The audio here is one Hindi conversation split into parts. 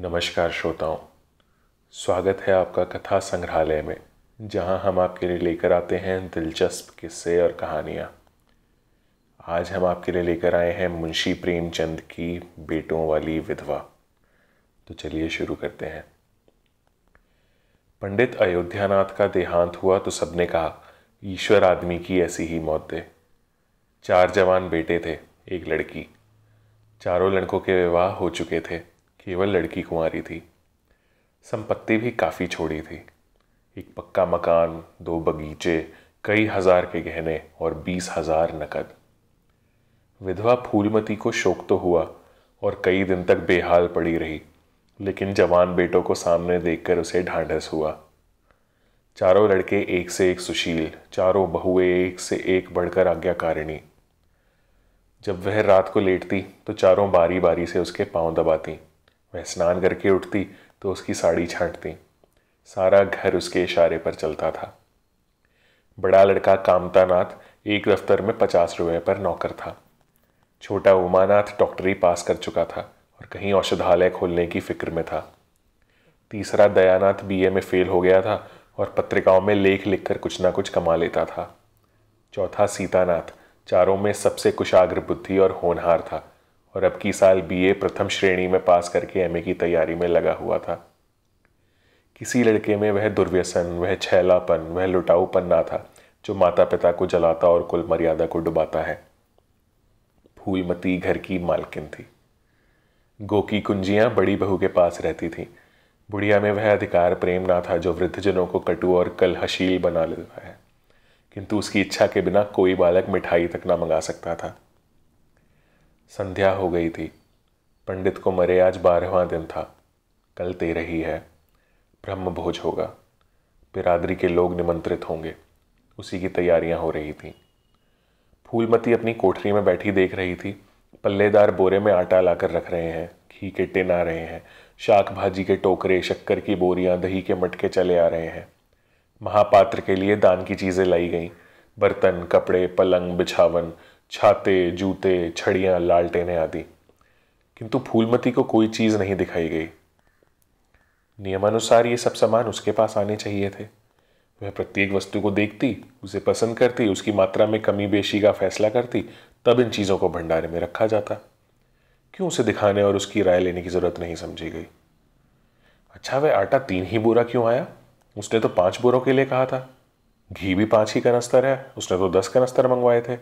नमस्कार श्रोताओं स्वागत है आपका कथा संग्रहालय में जहां हम आपके लिए लेकर आते हैं दिलचस्प किस्से और कहानियां आज हम आपके लिए लेकर आए हैं मुंशी प्रेमचंद की बेटों वाली विधवा तो चलिए शुरू करते हैं पंडित अयोध्यानाथ का देहांत हुआ तो सबने कहा ईश्वर आदमी की ऐसी ही मौत दे चार जवान बेटे थे एक लड़की चारों लड़कों के विवाह हो चुके थे केवल लड़की कुंवारी थी संपत्ति भी काफ़ी छोड़ी थी एक पक्का मकान दो बगीचे कई हज़ार के गहने और बीस हज़ार नकद विधवा फूलमती को शोक तो हुआ और कई दिन तक बेहाल पड़ी रही लेकिन जवान बेटों को सामने देखकर उसे ढांढस हुआ चारों लड़के एक से एक सुशील चारों बहुएं एक से एक बढ़कर आज्ञाकारिणी जब वह रात को लेटती तो चारों बारी बारी से उसके पांव दबाती वह स्नान करके उठती तो उसकी साड़ी छांटती सारा घर उसके इशारे पर चलता था बड़ा लड़का कामतानाथ एक दफ्तर में पचास रुपये पर नौकर था छोटा उमानाथ डॉक्टरी पास कर चुका था और कहीं औषधालय खोलने की फिक्र में था तीसरा दयानाथ बीए में फेल हो गया था और पत्रिकाओं में लेख लिखकर कुछ ना कुछ कमा लेता था चौथा सीतानाथ चारों में सबसे कुशाग्र बुद्धि और होनहार था और अब की साल बीए प्रथम श्रेणी में पास करके एमए की तैयारी में लगा हुआ था किसी लड़के में वह दुर्व्यसन वह छैलापन वह लुटाऊपन ना था जो माता पिता को जलाता और कुल मर्यादा को डुबाता है फूलमती घर की मालकिन थी गोकी कुंजियां कुंजियाँ बड़ी बहू के पास रहती थी बुढ़िया में वह अधिकार प्रेम ना था जो वृद्धजनों को कटु और कलहशील बना लेता है किंतु उसकी इच्छा के बिना कोई बालक मिठाई तक ना मंगा सकता था संध्या हो गई थी पंडित को मरे आज बारहवा दिन था कल रही है ब्रह्म भोज होगा बिरादरी के लोग निमंत्रित होंगे उसी की तैयारियां हो रही थीं फूलमती अपनी कोठरी में बैठी देख रही थी पल्लेदार बोरे में आटा लाकर रख रहे हैं घी के टिन आ रहे हैं शाक भाजी के टोकरे शक्कर की बोरियां दही के मटके चले आ रहे हैं महापात्र के लिए दान की चीज़ें लाई गईं बर्तन कपड़े पलंग बिछावन छाते जूते छड़ियाँ लालटेने आदि किंतु फूलमती को कोई चीज़ नहीं दिखाई गई नियमानुसार ये सब सामान उसके पास आने चाहिए थे वह प्रत्येक वस्तु को देखती उसे पसंद करती उसकी मात्रा में कमी बेशी का फैसला करती तब इन चीज़ों को भंडारे में रखा जाता क्यों उसे दिखाने और उसकी राय लेने की ज़रूरत नहीं समझी गई अच्छा वह आटा तीन ही बोरा क्यों आया उसने तो पाँच बोरों के लिए कहा था घी भी पाँच ही कनस्तर है उसने तो दस कनस्तर मंगवाए थे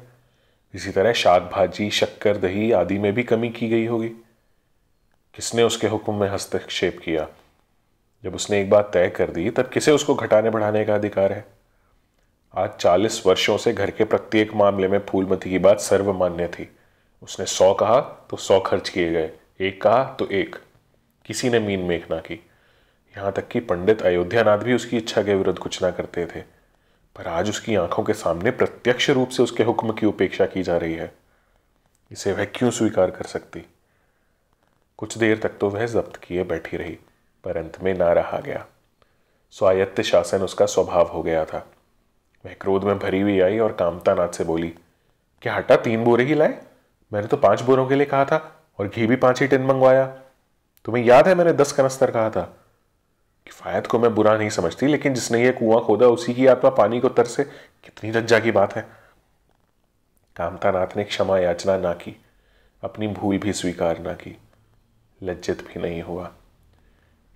इसी तरह शाक भाजी शक्कर दही आदि में भी कमी की गई होगी किसने उसके हुक्म में हस्तक्षेप किया जब उसने एक बात तय कर दी तब किसे उसको घटाने बढ़ाने का अधिकार है आज चालीस वर्षों से घर के प्रत्येक मामले में फूलमती की बात सर्वमान्य थी उसने सौ कहा तो सौ खर्च किए गए एक कहा तो एक किसी ने मीन मेख ना की यहाँ तक कि पंडित नाथ भी उसकी इच्छा के विरुद्ध कुछ ना करते थे पर आज उसकी आंखों के सामने प्रत्यक्ष रूप से उसके हुक्म की उपेक्षा की जा रही है इसे वह क्यों स्वीकार कर सकती कुछ देर तक तो वह जब्त किए बैठी रही पर अंत में ना रहा गया स्वायत्त शासन उसका स्वभाव हो गया था वह क्रोध में भरी हुई आई और कामता नाथ से बोली क्या हटा तीन बोरे ही लाए मैंने तो पांच बोरों के लिए कहा था और घी भी पांच ही टिन मंगवाया तुम्हें याद है मैंने दस कनस्तर कहा था किफ़ायत को मैं बुरा नहीं समझती लेकिन जिसने ये कुआं खोदा उसी की आत्मा पानी को तरसे कितनी लज्जा की बात है कामता नाथ ने क्षमा याचना ना की अपनी भूल भी स्वीकार ना की लज्जित भी नहीं हुआ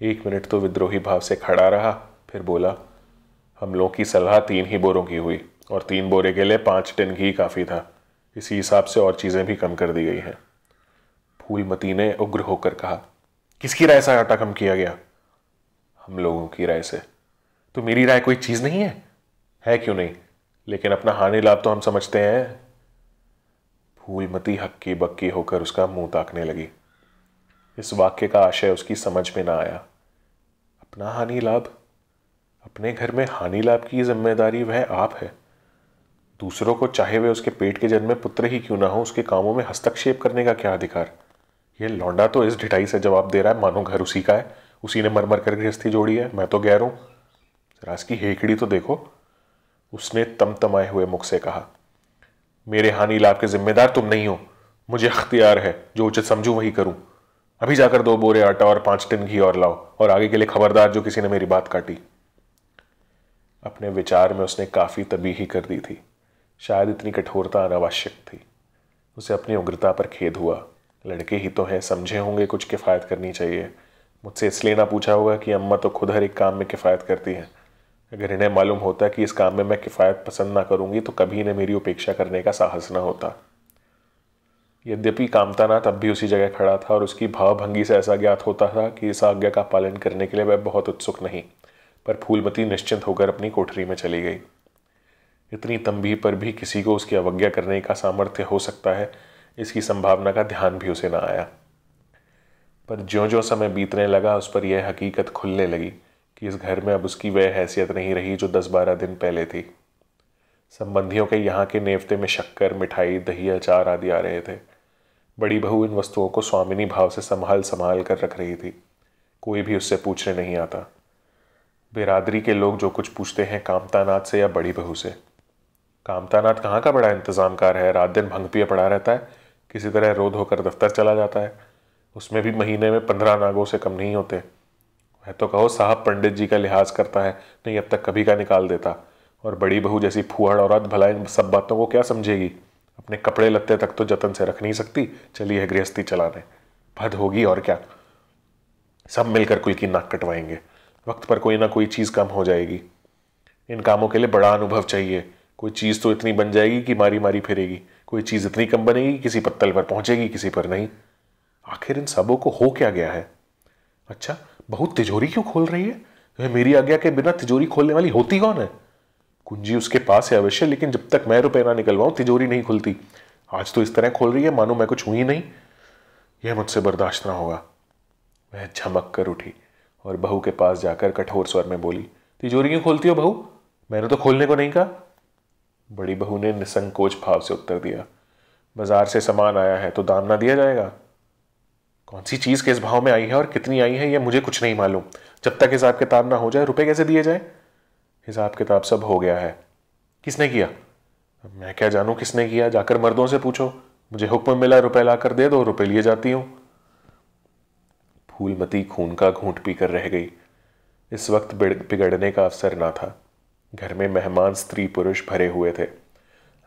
एक मिनट तो विद्रोही भाव से खड़ा रहा फिर बोला हम लोग की सलाह तीन ही बोरों की हुई और तीन बोरे के लिए पांच टन घी काफ़ी था इसी हिसाब से और चीज़ें भी कम कर दी गई हैं फूलमती ने उग्र होकर कहा किसकी राय से आटा कम किया गया हम लोगों की राय से तो मेरी राय कोई चीज़ नहीं है है क्यों नहीं लेकिन अपना हानि लाभ तो हम समझते हैं फूलमती हक्की बक्की होकर उसका मुंह ताकने लगी इस वाक्य का आशय उसकी समझ में ना आया अपना हानि लाभ अपने घर में हानि लाभ की जिम्मेदारी वह आप है दूसरों को चाहे वे उसके पेट के जन्मे पुत्र ही क्यों ना हो उसके कामों में हस्तक्षेप करने का क्या अधिकार ये लौंडा तो इस ढिठाई से जवाब दे रहा है मानो घर उसी का है उसी ने मरमर करके गृहस्थी जोड़ी है मैं तो गैर हूँ जरा की हेकड़ी तो देखो उसने तमतमाए हुए मुख से कहा मेरे हानि लाभ के जिम्मेदार तुम नहीं हो मुझे अख्तियार है जो उचित समझू वही करूं अभी जाकर दो बोरे आटा और पांच टिन घी और लाओ और आगे के लिए खबरदार जो किसी ने मेरी बात काटी अपने विचार में उसने काफ़ी ही कर दी थी शायद इतनी कठोरता अनावश्यक थी उसे अपनी उग्रता पर खेद हुआ लड़के ही तो हैं समझे होंगे कुछ किफ़ायत करनी चाहिए मुझसे इसलिए ना पूछा होगा कि अम्मा तो खुद हर एक काम में किफ़ायत करती हैं अगर इन्हें मालूम होता कि इस काम में मैं किफ़ायत पसंद ना करूँगी तो कभी इन्हें मेरी उपेक्षा करने का साहस ना होता यद्यपि नाथ अब भी उसी जगह खड़ा था और उसकी भावभंगी से ऐसा ज्ञात होता था कि इस आज्ञा का पालन करने के लिए वह बहुत उत्सुक नहीं पर फूलमती निश्चिंत होकर अपनी कोठरी में चली गई इतनी तंबी पर भी किसी को उसकी अवज्ञा करने का सामर्थ्य हो सकता है इसकी संभावना का ध्यान भी उसे ना आया पर ज्यो ज्यो समय बीतने लगा उस पर यह हकीकत खुलने लगी कि इस घर में अब उसकी वह हैसियत नहीं रही जो दस बारह दिन पहले थी संबंधियों के यहाँ के नेवते में शक्कर मिठाई दही अचार आदि आ रहे थे बड़ी बहू इन वस्तुओं को स्वामिनी भाव से संभाल संभाल कर रख रही थी कोई भी उससे पूछने नहीं आता बिरादरी के लोग जो कुछ पूछते हैं कामतानाथ से या बड़ी बहू से कामतानाथ कहाँ का बड़ा इंतज़ामकार है रात दिन भंग पड़ा रहता है किसी तरह रोध होकर दफ्तर चला जाता है उसमें भी महीने में पंद्रह नागों से कम नहीं होते वह तो कहो साहब पंडित जी का लिहाज करता है नहीं अब तक कभी का निकाल देता और बड़ी बहू जैसी फूहड़ औरत भला इन सब बातों को क्या समझेगी अपने कपड़े लत्ते तक तो जतन से रख नहीं सकती चली है गृहस्थी चलाने भद होगी और क्या सब मिलकर कुल की नाक कटवाएंगे वक्त पर कोई ना कोई चीज़ कम हो जाएगी इन कामों के लिए बड़ा अनुभव चाहिए कोई चीज़ तो इतनी बन जाएगी कि मारी मारी फिरेगी कोई चीज़ इतनी कम बनेगी किसी पत्तल पर पहुंचेगी किसी पर नहीं आखिर इन सबों को हो क्या गया है अच्छा बहुत तिजोरी क्यों खोल रही है वह मेरी आज्ञा के बिना तिजोरी खोलने वाली होती कौन है कुंजी उसके पास है अवश्य लेकिन जब तक मैं रुपये ना निकलवाऊं तिजोरी नहीं खुलती आज तो इस तरह खोल रही है मानो मैं कुछ हुई नहीं यह मुझसे बर्दाश्त ना होगा वह झमक कर उठी और बहू के पास जाकर कठोर स्वर में बोली तिजोरी क्यों खोलती हो बहू मैंने तो खोलने को नहीं कहा बड़ी बहू ने निसंकोच भाव से उत्तर दिया बाजार से सामान आया है तो दाम ना दिया जाएगा कौन सी चीज़ किस भाव में आई है और कितनी आई है ये मुझे कुछ नहीं मालूम जब तक हिसाब किताब ना हो जाए रुपए कैसे दिए जाए हिसाब किताब सब हो गया है किसने किया मैं क्या जानूँ किसने किया जाकर मर्दों से पूछो मुझे हुक्म मिला रुपए ला कर दे दो रुपए लिए जाती हूँ फूलमती खून का घूंट पीकर रह गई इस वक्त बिगड़ने का अवसर ना था घर में मेहमान स्त्री पुरुष भरे हुए थे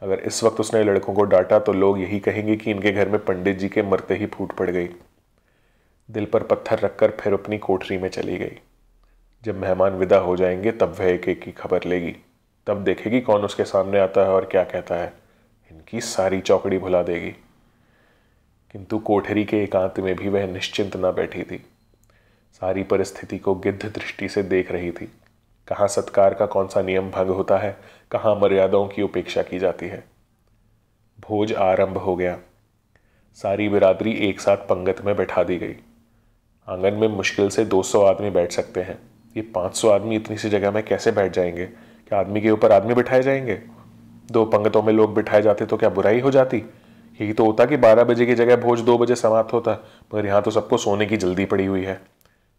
अगर इस वक्त उसने लड़कों को डांटा तो लोग यही कहेंगे कि इनके घर में पंडित जी के मरते ही फूट पड़ गई दिल पर पत्थर रखकर फिर अपनी कोठरी में चली गई जब मेहमान विदा हो जाएंगे तब वह एक एक की खबर लेगी तब देखेगी कौन उसके सामने आता है और क्या कहता है इनकी सारी चौकड़ी भुला देगी किंतु कोठरी के एकांत में भी वह निश्चिंत न बैठी थी सारी परिस्थिति को गिद्ध दृष्टि से देख रही थी कहाँ सत्कार का कौन सा नियम भंग होता है कहाँ मर्यादाओं की उपेक्षा की जाती है भोज आरंभ हो गया सारी बिरादरी एक साथ पंगत में बैठा दी गई आंगन में मुश्किल से 200 आदमी बैठ सकते हैं ये 500 आदमी इतनी सी जगह में कैसे बैठ जाएंगे क्या आदमी के ऊपर आदमी बिठाए जाएंगे दो पंगतों में लोग बिठाए जाते तो क्या बुराई हो जाती यही तो होता कि 12 बजे की जगह भोज 2 बजे समाप्त होता मगर यहाँ तो सबको सोने की जल्दी पड़ी हुई है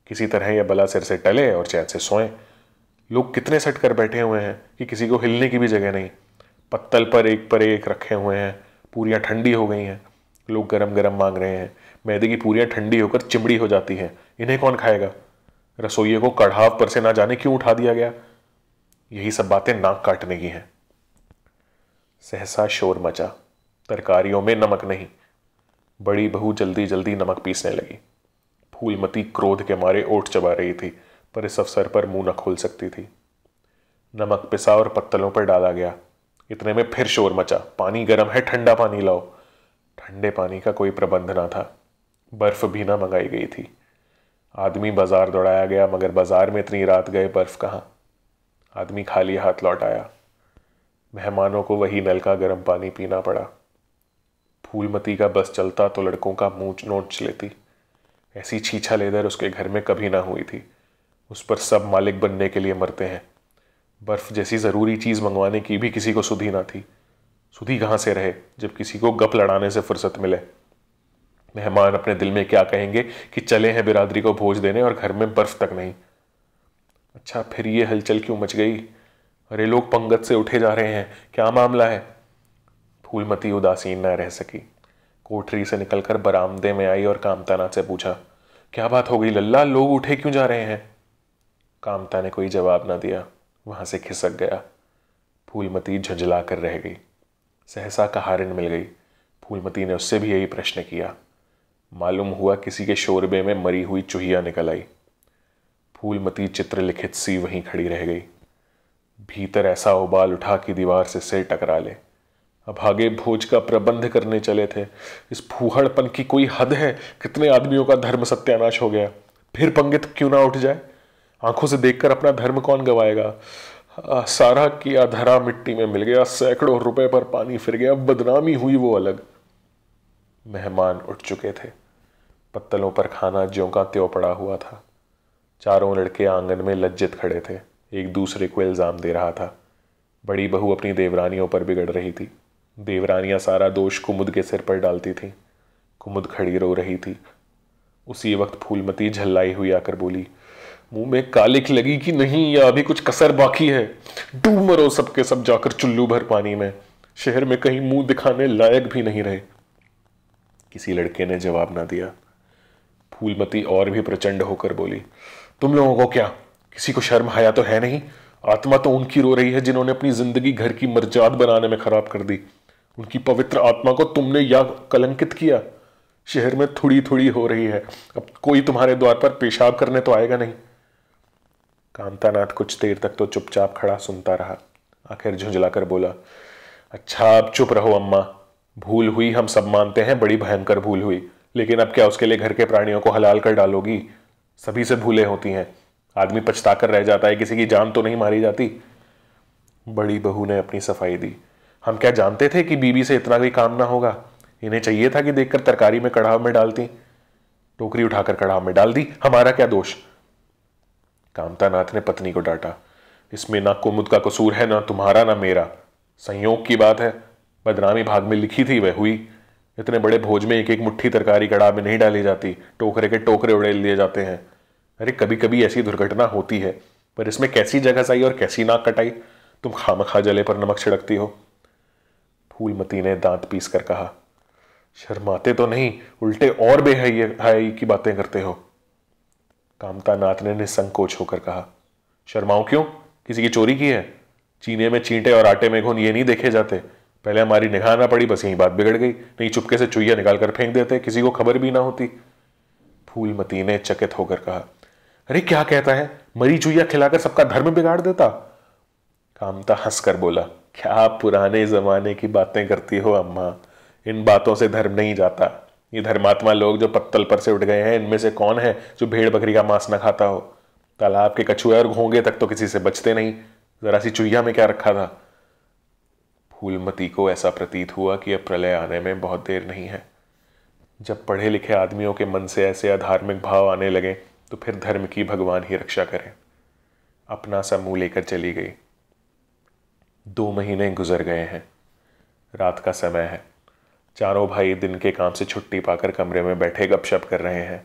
किसी तरह यह बला सिर से टले और चैन से सोएं लोग कितने सट कर बैठे हुए हैं कि किसी को हिलने की भी जगह नहीं पत्तल पर एक पर एक रखे हुए हैं पूरियाँ ठंडी हो गई हैं लोग गरम गरम मांग रहे हैं मैदे की पूरियाँ ठंडी होकर चिमड़ी हो जाती हैं इन्हें कौन खाएगा रसोइये को कढ़ाव पर से ना जाने क्यों उठा दिया गया यही सब बातें नाक काटने की हैं सहसा शोर मचा तरकारियों में नमक नहीं बड़ी बहू जल्दी जल्दी नमक पीसने लगी फूलमती क्रोध के मारे ओठ चबा रही थी पर इस अवसर पर मुंह न खोल सकती थी नमक पिसा और पत्तलों पर डाला गया इतने में फिर शोर मचा पानी गर्म है ठंडा पानी लाओ ठंडे पानी का कोई प्रबंध ना था बर्फ़ भी ना मंगाई गई थी आदमी बाज़ार दौड़ाया गया मगर बाज़ार में इतनी रात गए बर्फ़ कहाँ आदमी खाली हाथ लौट आया मेहमानों को वही नल का गर्म पानी पीना पड़ा फूलमती का बस चलता तो लड़कों का मुँह नोच लेती ऐसी छीछा लेदर उसके घर में कभी ना हुई थी उस पर सब मालिक बनने के लिए मरते हैं बर्फ़ जैसी ज़रूरी चीज़ मंगवाने की भी किसी को सुधी ना थी सुधी कहाँ से रहे जब किसी को गप लड़ाने से फुर्सत मिले मेहमान अपने दिल में क्या कहेंगे कि चले हैं बिरादरी को भोज देने और घर में बर्फ तक नहीं अच्छा फिर ये हलचल क्यों मच गई अरे लोग पंगत से उठे जा रहे हैं क्या मामला है फूलमती उदासीन न रह सकी कोठरी से निकलकर बरामदे में आई और कामताना से पूछा क्या बात हो गई लल्ला लोग उठे क्यों जा रहे हैं कामता ने कोई जवाब ना दिया वहां से खिसक गया फूलमती झंझला कर रह गई सहसा कहारिन मिल गई फूलमती ने उससे भी यही प्रश्न किया मालूम हुआ किसी के शोरबे में मरी हुई चूहिया निकल आई फूलमती चित्रलिखित सी वहीं खड़ी रह गई भीतर ऐसा उबाल उठा कि दीवार से सिर टकरा ले अब आगे भोज का प्रबंध करने चले थे इस फूहड़पन की कोई हद है कितने आदमियों का धर्म सत्यानाश हो गया फिर पंगित क्यों ना उठ जाए आंखों से देखकर अपना धर्म कौन गवाएगा आ, सारा की अधरा मिट्टी में मिल गया सैकड़ों रुपए पर पानी फिर गया बदनामी हुई वो अलग मेहमान उठ चुके थे पत्तलों पर खाना ज्यों का त्यों पड़ा हुआ था चारों लड़के आंगन में लज्जित खड़े थे एक दूसरे को इल्ज़ाम दे रहा था बड़ी बहू अपनी देवरानियों पर बिगड़ रही थी देवरानियाँ सारा दोष कुमुद के सिर पर डालती थीं कुमुद खड़ी रो रही थी उसी वक्त फूलमती झल्लाई हुई आकर बोली मुंह में कालिक लगी कि नहीं या अभी कुछ कसर बाकी है डूब मरो सबके सब जाकर चुल्लू भर पानी में शहर में कहीं मुंह दिखाने लायक भी नहीं रहे किसी लड़के ने जवाब ना दिया फूलमती और भी प्रचंड होकर बोली तुम लोगों को क्या किसी को शर्म हया तो है नहीं आत्मा तो उनकी रो रही है जिन्होंने अपनी जिंदगी घर की मर्जात बनाने में खराब कर दी उनकी पवित्र आत्मा को तुमने या कलंकित किया शहर में थोड़ी थोड़ी हो रही है अब कोई तुम्हारे द्वार पर पेशाब करने तो आएगा नहीं कांतानाथ कुछ देर तक तो चुपचाप खड़ा सुनता रहा आखिर झुंझलाकर बोला अच्छा अब चुप रहो अम्मा भूल हुई हम सब मानते हैं बड़ी भयंकर भूल हुई लेकिन अब क्या उसके लिए घर के प्राणियों को हलाल कर डालोगी सभी से भूले होती हैं आदमी पछता कर रह जाता है किसी की जान तो नहीं मारी जाती बड़ी बहू ने अपनी सफाई दी हम क्या जानते थे कि बीबी से इतना भी काम ना होगा इन्हें चाहिए था कि देखकर तरकारी में कढ़ाव में डालती टोकरी उठाकर कढ़ाव में डाल दी हमारा क्या दोष नाथ ने पत्नी को डांटा इसमें ना कुमुद का कसूर है ना तुम्हारा ना मेरा संयोग की बात है बदनामी भाग में लिखी थी वह हुई इतने बड़े भोज में एक एक मुट्ठी तरकारी कड़ा में नहीं डाली जाती टोकरे के टोकरे उड़ेल लिए जाते हैं अरे कभी कभी ऐसी दुर्घटना होती है पर इसमें कैसी जगह आई और कैसी नाक कटाई तुम खाम खा जले पर नमक छिड़कती हो फूलमती ने दांत पीस कर कहा शर्माते तो नहीं उल्टे और बेहई की बातें करते हो कामता नाथ ने निसंकोच होकर कहा शर्माओ क्यों किसी की चोरी की है चीने में चींटे और आटे में घुन ये नहीं देखे जाते पहले हमारी निगाह ना पड़ी बस यही बात बिगड़ गई नहीं चुपके से चुहिया निकाल कर फेंक देते किसी को खबर भी ना होती फूलमती ने चकित होकर कहा अरे क्या कहता है मरी चुहिया खिलाकर सबका धर्म बिगाड़ देता कामता हंसकर बोला क्या पुराने जमाने की बातें करती हो अम्मा इन बातों से धर्म नहीं जाता ये धर्मात्मा लोग जो पत्तल पर से उठ गए हैं इनमें से कौन है जो भेड़ बकरी का मांस ना खाता हो तालाब के कछुए और घोंगे तक तो किसी से बचते नहीं जरा सी चुहिया में क्या रखा था फूलमती को ऐसा प्रतीत हुआ कि अब प्रलय आने में बहुत देर नहीं है जब पढ़े लिखे आदमियों के मन से ऐसे अधार्मिक भाव आने लगे तो फिर धर्म की भगवान ही रक्षा करें अपना सा मुंह लेकर चली गई दो महीने गुजर गए हैं रात का समय है चारों भाई दिन के काम से छुट्टी पाकर कमरे में बैठे गपशप कर रहे हैं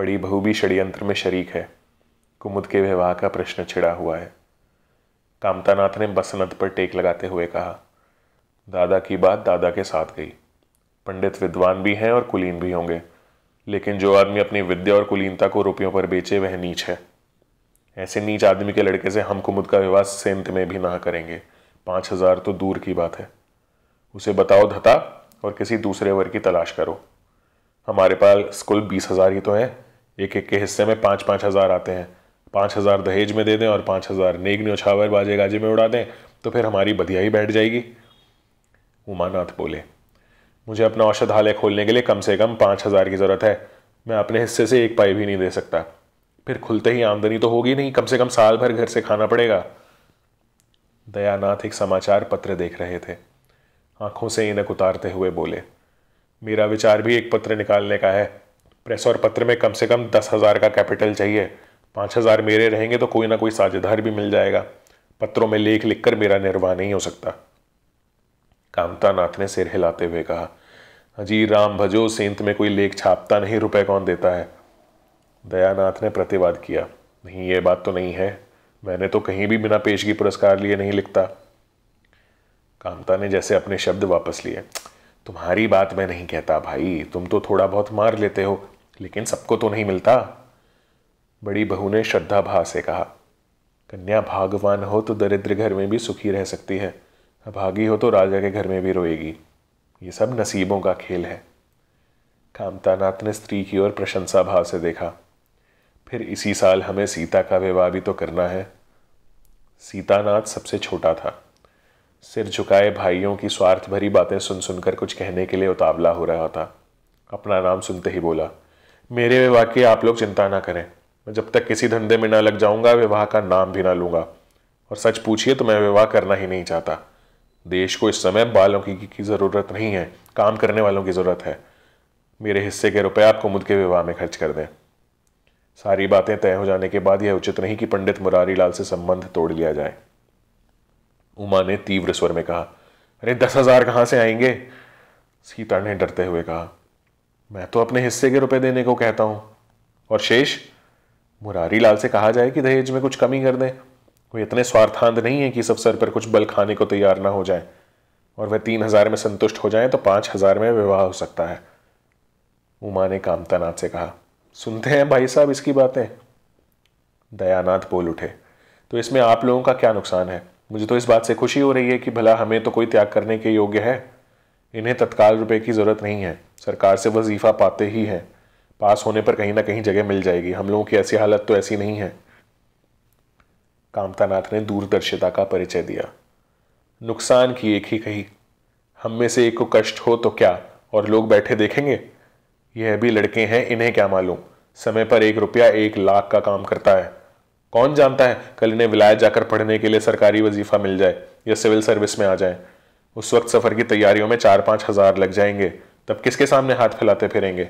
बड़ी बहू भी षड्यंत्र में शरीक है कुमुद के विवाह का प्रश्न छिड़ा हुआ है कामतानाथ ने बसंत पर टेक लगाते हुए कहा दादा की बात दादा के साथ गई पंडित विद्वान भी हैं और कुलीन भी होंगे लेकिन जो आदमी अपनी विद्या और कुलीनता को रुपयों पर बेचे वह नीच है ऐसे नीच आदमी के लड़के से हम कुमुद का विवाह सेंत में भी ना करेंगे पाँच हजार तो दूर की बात है उसे बताओ धता और किसी दूसरे वर की तलाश करो हमारे पास कुल बीस हजार ही तो हैं एक एक के हिस्से में पाँच पाँच हजार आते हैं पाँच हज़ार दहेज में दे दें और पाँच हज़ार नेग न्योछावर बाजे गाजे में उड़ा दें तो फिर हमारी बधिया ही बैठ जाएगी उमानाथ बोले मुझे अपना औषधालय खोलने के लिए कम से कम पाँच हज़ार की ज़रूरत है मैं अपने हिस्से से एक पाई भी नहीं दे सकता फिर खुलते ही आमदनी तो होगी नहीं कम से कम साल भर घर से खाना पड़ेगा दयानाथ एक समाचार पत्र देख रहे थे आंखों से इनक उतारते हुए बोले मेरा विचार भी एक पत्र निकालने का है प्रेस और पत्र में कम से कम दस हज़ार का कैपिटल चाहिए पाँच हज़ार मेरे रहेंगे तो कोई ना कोई साझेदार भी मिल जाएगा पत्रों में लेख लिख कर मेरा निर्वाह नहीं हो सकता कामता नाथ ने सिर हिलाते हुए कहा अजी राम भजो सेंत में कोई लेख छापता नहीं रुपए कौन देता है दयानाथ ने प्रतिवाद किया नहीं ये बात तो नहीं है मैंने तो कहीं भी बिना पेशगी पुरस्कार लिए नहीं लिखता कामता ने जैसे अपने शब्द वापस लिए तुम्हारी बात मैं नहीं कहता भाई तुम तो थोड़ा बहुत मार लेते हो लेकिन सबको तो नहीं मिलता बड़ी बहू ने श्रद्धा भाव से कहा कन्या भागवान हो तो दरिद्र घर में भी सुखी रह सकती है अभागी हो तो राजा के घर में भी रोएगी ये सब नसीबों का खेल है कामतानाथ ने स्त्री की ओर प्रशंसा भाव से देखा फिर इसी साल हमें सीता का विवाह भी तो करना है सीतानाथ सबसे छोटा था सिर झुकाए भाइयों की स्वार्थ भरी बातें सुन सुनकर कुछ कहने के लिए उतावला हो रहा था अपना नाम सुनते ही बोला मेरे विवाह की आप लोग चिंता ना करें मैं जब तक किसी धंधे में ना लग जाऊंगा विवाह का नाम भी ना लूंगा और सच पूछिए तो मैं विवाह करना ही नहीं चाहता देश को इस समय बालों की, की, की ज़रूरत नहीं है काम करने वालों की ज़रूरत है मेरे हिस्से के रुपए आपको मुद के विवाह में खर्च कर दें सारी बातें तय हो जाने के बाद यह उचित नहीं कि पंडित मुरारी लाल से संबंध तोड़ लिया जाए उमा ने तीव्र स्वर में कहा अरे दस हजार कहाँ से आएंगे सीता ने डरते हुए कहा मैं तो अपने हिस्से के रुपए देने को कहता हूं और शेष मुरारी लाल से कहा जाए कि दहेज में कुछ कमी कर दें वो इतने स्वार्थांत नहीं है कि इस अवसर पर कुछ बल खाने को तैयार ना हो जाए और वह तीन हजार में संतुष्ट हो जाए तो पाँच हजार में विवाह हो सकता है उमा ने कामतानाथ से कहा सुनते हैं भाई साहब इसकी बातें दयानाथ बोल उठे तो इसमें आप लोगों का क्या नुकसान है मुझे तो इस बात से खुशी हो रही है कि भला हमें तो कोई त्याग करने के योग्य है इन्हें तत्काल रुपए की ज़रूरत नहीं है सरकार से वजीफ़ा पाते ही हैं पास होने पर कहीं ना कहीं जगह मिल जाएगी हम लोगों की ऐसी हालत तो ऐसी नहीं है कामतानाथ ने दूरदर्शिता का परिचय दिया नुकसान की एक ही कही हम में से एक को कष्ट हो तो क्या और लोग बैठे देखेंगे यह भी लड़के हैं इन्हें क्या मालूम समय पर एक रुपया एक लाख का काम करता है कौन जानता है कल इन्हें विलायत जाकर पढ़ने के लिए सरकारी वजीफा मिल जाए या सिविल सर्विस में आ जाए उस वक्त सफ़र की तैयारियों में चार पाँच हज़ार लग जाएंगे तब किसके सामने हाथ फैलाते फिरेंगे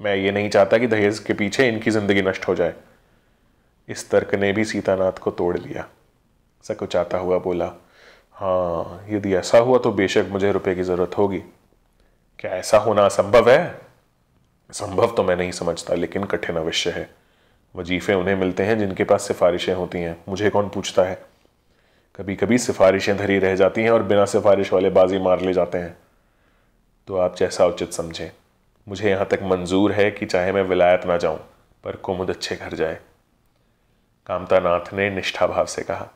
मैं ये नहीं चाहता कि दहेज के पीछे इनकी ज़िंदगी नष्ट हो जाए इस तर्क ने भी सीतानाथ को तोड़ लिया सकुचाता हुआ बोला हाँ यदि ऐसा हुआ तो बेशक मुझे रुपए की ज़रूरत होगी क्या ऐसा होना असंभव है संभव तो मैं नहीं समझता लेकिन कठिन अवश्य है वजीफे उन्हें मिलते हैं जिनके पास सिफारिशें होती हैं मुझे कौन पूछता है कभी कभी सिफारिशें धरी रह जाती हैं और बिना सिफारिश वाले बाजी मार ले जाते हैं तो आप जैसा उचित समझें मुझे यहाँ तक मंजूर है कि चाहे मैं विलायत ना जाऊँ पर कुमुद अच्छे घर जाए कामता नाथ ने निष्ठा भाव से कहा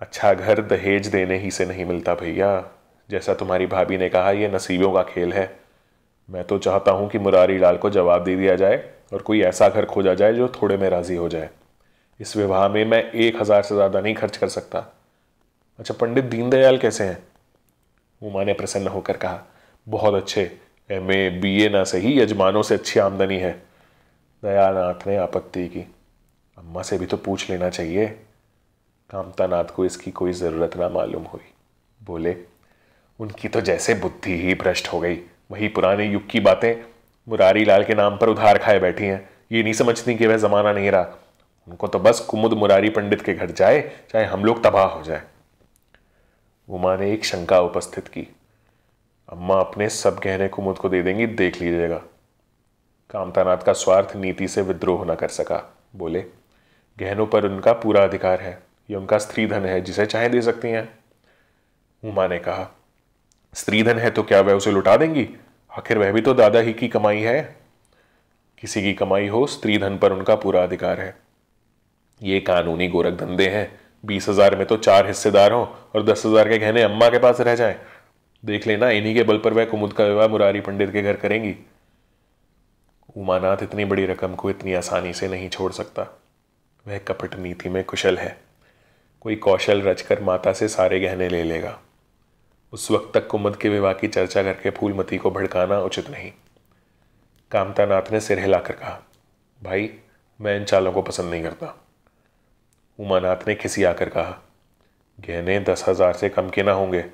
अच्छा घर दहेज देने ही से नहीं मिलता भैया जैसा तुम्हारी भाभी ने कहा यह नसीबों का खेल है मैं तो चाहता हूँ कि मुरारी लाल को जवाब दे दिया जाए और कोई ऐसा घर खोजा जाए जो थोड़े में राज़ी हो जाए इस विवाह में मैं एक हज़ार से ज़्यादा नहीं खर्च कर सकता अच्छा पंडित दीनदयाल कैसे हैं उमा ने प्रसन्न होकर कहा बहुत अच्छे एम ए बी ए ना सही यजमानों से अच्छी आमदनी है दयानाथ ने आपत्ति की अम्मा से भी तो पूछ लेना चाहिए कामता नाथ को इसकी कोई ज़रूरत ना मालूम हुई बोले उनकी तो जैसे बुद्धि ही भ्रष्ट हो गई वही पुराने युग की बातें मुरारी लाल के नाम पर उधार खाए बैठी हैं ये नहीं समझती कि वह ज़माना नहीं रहा उनको तो बस कुमुद मुरारी पंडित के घर जाए चाहे हम लोग तबाह हो जाए उमा ने एक शंका उपस्थित की अम्मा अपने सब गहने को मुझको दे देंगी देख लीजिएगा कामतानाथ का स्वार्थ नीति से विद्रोह न कर सका बोले गहनों पर उनका पूरा अधिकार है यह उनका स्त्री धन है जिसे चाहे दे सकती हैं उमा ने कहा स्त्री धन है तो क्या वह उसे लुटा देंगी आखिर वह भी तो दादा ही की कमाई है किसी की कमाई हो स्त्री धन पर उनका पूरा अधिकार है ये कानूनी गोरख धंधे हैं बीस हजार में तो चार हिस्सेदार हों और दस हजार के गहने अम्मा के पास रह जाएं देख लेना इन्हीं के बल पर वह कुमुद का विवाह मुरारी पंडित के घर करेंगी उमानाथ इतनी बड़ी रकम को इतनी आसानी से नहीं छोड़ सकता वह कपट नीति में कुशल है कोई कौशल रचकर माता से सारे गहने ले लेगा उस वक्त तक कुमुद के विवाह की चर्चा करके फूलमती को भड़काना उचित नहीं कामतानाथ ने सिर हिलाकर कहा भाई मैं इन चालों को पसंद नहीं करता उमानाथ ने खिसी आकर कहा गहने दस हजार से कम के ना होंगे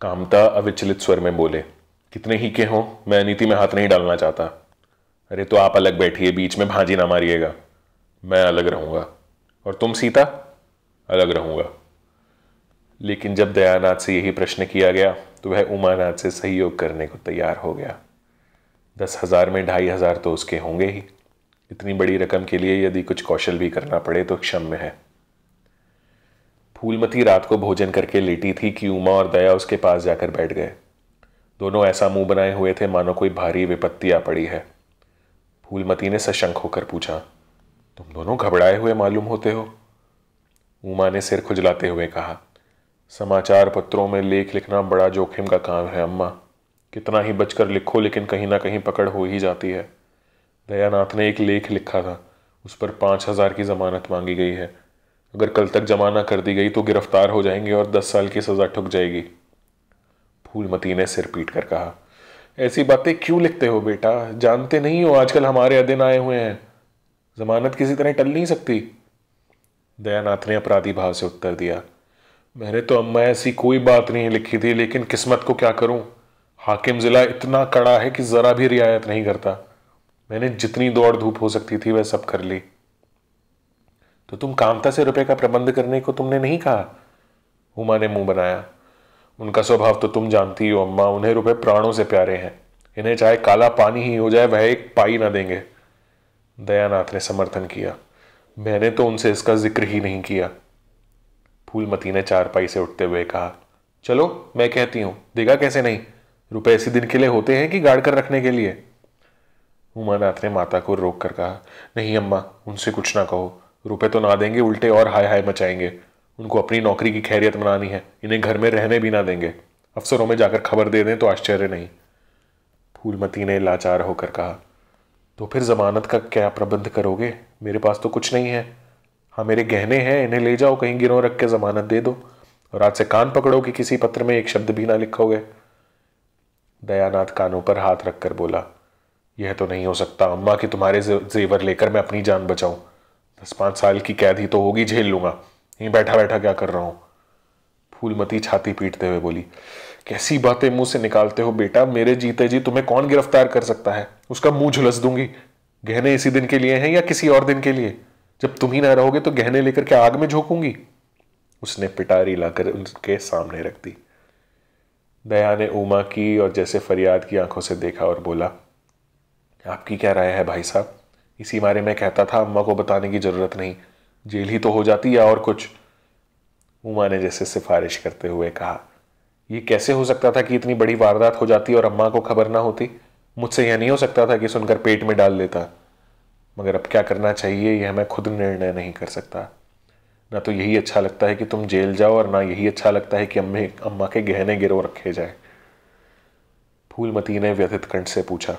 कामता अविचलित स्वर में बोले कितने ही के हों मैं नीति में हाथ नहीं डालना चाहता अरे तो आप अलग बैठिए बीच में भांजी ना मारिएगा मैं अलग रहूँगा और तुम सीता अलग रहूँगा लेकिन जब दयानाथ से यही प्रश्न किया गया तो वह उमानाथ से सहयोग करने को तैयार हो गया दस हज़ार में ढाई हज़ार तो उसके होंगे ही इतनी बड़ी रकम के लिए यदि कुछ कौशल भी करना पड़े तो क्षम्य है फूलमती रात को भोजन करके लेटी थी कि उमा और दया उसके पास जाकर बैठ गए दोनों ऐसा मुंह बनाए हुए थे मानो कोई भारी विपत्ति आ पड़ी है फूलमती ने सशंक होकर पूछा तुम दोनों घबराए हुए मालूम होते हो उमा ने सिर खुजलाते हुए कहा समाचार पत्रों में लेख लिखना बड़ा जोखिम का काम है अम्मा कितना ही बचकर लिखो लेकिन कहीं ना कहीं पकड़ हो ही जाती है दयानाथ ने एक लेख लिखा था उस पर पाँच हज़ार की जमानत मांगी गई है अगर कल तक जमा ना कर दी गई तो गिरफ्तार हो जाएंगे और दस साल की सज़ा ठुक जाएगी फूलमती ने सिर पीट कर कहा ऐसी बातें क्यों लिखते हो बेटा जानते नहीं हो आजकल हमारे अधिन आए हुए हैं जमानत किसी तरह टल नहीं सकती दयानाथ ने अपराधी भाव से उत्तर दिया मैंने तो अम्मा ऐसी कोई बात नहीं लिखी थी लेकिन किस्मत को क्या करूं हाकिम ज़िला इतना कड़ा है कि ज़रा भी रियायत नहीं करता मैंने जितनी दौड़ धूप हो सकती थी वह सब कर ली तो तुम कामता से रुपए का प्रबंध करने को तुमने नहीं कहा उमा ने मुंह बनाया उनका स्वभाव तो तुम जानती हो अम्मा उन्हें रुपए प्राणों से प्यारे हैं इन्हें चाहे काला पानी ही हो जाए वह एक पाई ना देंगे दयानाथ ने समर्थन किया मैंने तो उनसे इसका जिक्र ही नहीं किया फूलमती ने चारपाई से उठते हुए कहा चलो मैं कहती हूं देगा कैसे नहीं रुपए इसी दिन के लिए होते हैं कि गाड़ कर रखने के लिए उमानाथ ने माता को रोक कर कहा नहीं अम्मा उनसे कुछ ना कहो रुपए तो ना देंगे उल्टे और हाय हाय मचाएंगे उनको अपनी नौकरी की खैरियत मनानी है इन्हें घर में रहने भी ना देंगे अफसरों में जाकर खबर दे दें तो आश्चर्य नहीं फूलमती ने लाचार होकर कहा तो फिर जमानत का क्या प्रबंध करोगे मेरे पास तो कुछ नहीं है हाँ मेरे गहने हैं इन्हें ले जाओ कहीं गिरों रख के जमानत दे दो और आज से कान पकड़ो कि किसी पत्र में एक शब्द भी ना लिखोगे दयानाथ कानों पर हाथ रखकर बोला यह तो नहीं हो सकता अम्मा कि तुम्हारे जेवर लेकर मैं अपनी जान बचाऊं दस पांच साल की कैद ही तो होगी झेल लूंगा यहीं बैठा बैठा क्या कर रहा हूं फूलमती छाती पीटते हुए बोली कैसी बातें मुंह से निकालते हो बेटा मेरे जीते जी तुम्हें कौन गिरफ्तार कर सकता है उसका मुंह झुलस दूंगी गहने इसी दिन के लिए हैं या किसी और दिन के लिए जब तुम ही ना रहोगे तो गहने लेकर के आग में झोंकूंगी उसने पिटारी लाकर उनके सामने रख दी दया ने उमा की और जैसे फरियाद की आंखों से देखा और बोला आपकी क्या राय है भाई साहब इसी बारे में कहता था अम्मा को बताने की ज़रूरत नहीं जेल ही तो हो जाती या और कुछ उमा ने जैसे सिफारिश करते हुए कहा यह कैसे हो सकता था कि इतनी बड़ी वारदात हो जाती और अम्मा को खबर ना होती मुझसे यह नहीं हो सकता था कि सुनकर पेट में डाल लेता मगर अब क्या करना चाहिए यह मैं खुद निर्णय नहीं कर सकता ना तो यही अच्छा लगता है कि तुम जेल जाओ और ना यही अच्छा लगता है कि अम्मे अम्मा के गहने गिरो रखे जाए फूलमती ने व्यथित कंठ से पूछा